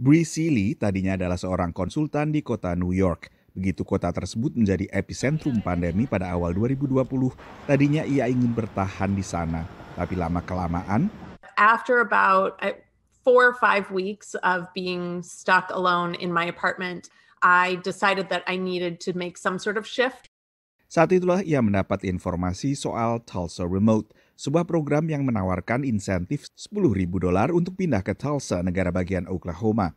Bree Lee tadinya adalah seorang konsultan di kota New York. Begitu kota tersebut menjadi epicentrum pandemi pada awal 2020, tadinya ia ingin bertahan di sana. Tapi lama-kelamaan, after about eh, four or five weeks of being stuck alone in my apartment, I decided that I needed to make some sort of shift. Saat itulah ia mendapat informasi soal Tulsa Remote, sebuah program yang menawarkan insentif 10.000 dolar untuk pindah ke Tulsa, negara bagian Oklahoma.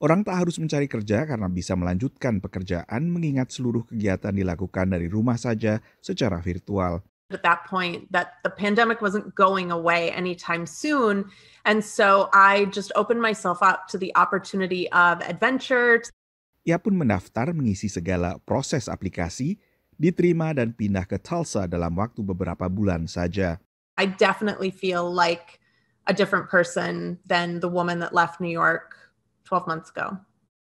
Orang tak harus mencari kerja karena bisa melanjutkan pekerjaan mengingat seluruh kegiatan dilakukan dari rumah saja secara virtual. At that point, the pandemic wasn't going away anytime soon. And so I just opened myself up to the opportunity of adventure. Ia pun mendaftar mengisi segala proses aplikasi diterima dan pindah ke Tulsa dalam waktu beberapa bulan saja. I definitely feel like a different person than the woman that left New York 12 months ago.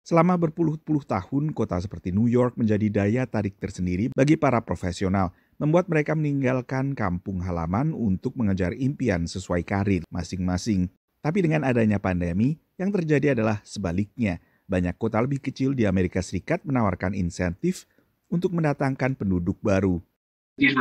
Selama berpuluh-puluh tahun, kota seperti New York menjadi daya tarik tersendiri bagi para profesional, membuat mereka meninggalkan kampung halaman untuk mengejar impian sesuai karir masing-masing. Tapi dengan adanya pandemi, yang terjadi adalah sebaliknya. Banyak kota lebih kecil di Amerika Serikat menawarkan insentif untuk mendatangkan penduduk baru. Make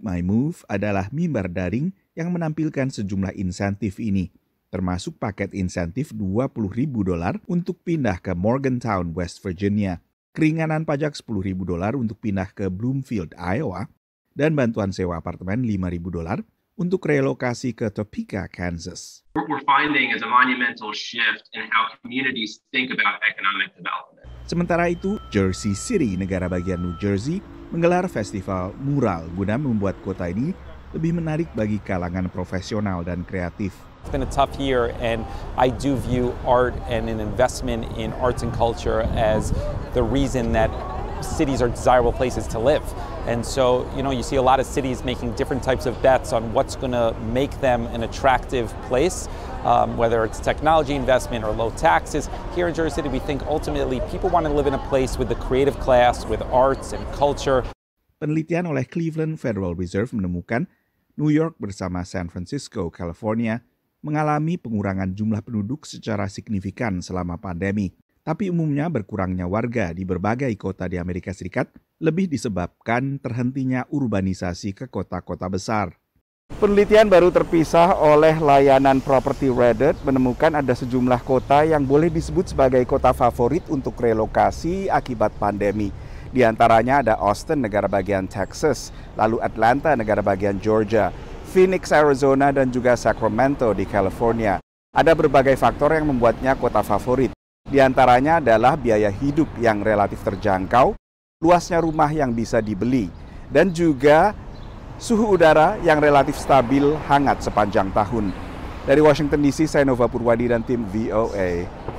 My Move adalah mimbar daring yang menampilkan sejumlah insentif ini, termasuk paket insentif 20.000 dolar untuk pindah ke Morgantown, West Virginia keringanan pajak 10.000 dolar untuk pindah ke Bloomfield, Iowa, dan bantuan sewa apartemen 5.000 dolar untuk relokasi ke Topeka, Kansas. Sementara itu, Jersey City, negara bagian New Jersey, menggelar festival mural guna membuat kota ini lebih menarik bagi kalangan profesional dan kreatif. it's been a tough year, and I do view art and an investment in arts and culture as the reason that cities are desirable places to live. And so, you know, you see a lot of cities making different types of bets on what's going to make them an attractive place, um, whether it's technology investment or low taxes. Here in Jersey City, we think ultimately people want to live in a place with the creative class, with arts and culture. Penelitian oleh Cleveland Federal Reserve menemukan New York bersama San Francisco, California mengalami pengurangan jumlah penduduk secara signifikan selama pandemi. Tapi umumnya berkurangnya warga di berbagai kota di Amerika Serikat lebih disebabkan terhentinya urbanisasi ke kota-kota besar. Penelitian baru terpisah oleh layanan Property Reddit menemukan ada sejumlah kota yang boleh disebut sebagai kota favorit untuk relokasi akibat pandemi. Di antaranya ada Austin, negara bagian Texas, lalu Atlanta, negara bagian Georgia. Phoenix, Arizona, dan juga Sacramento di California. Ada berbagai faktor yang membuatnya kota favorit. Di antaranya adalah biaya hidup yang relatif terjangkau, luasnya rumah yang bisa dibeli, dan juga suhu udara yang relatif stabil hangat sepanjang tahun. Dari Washington DC, saya Nova Purwadi dan tim VOA.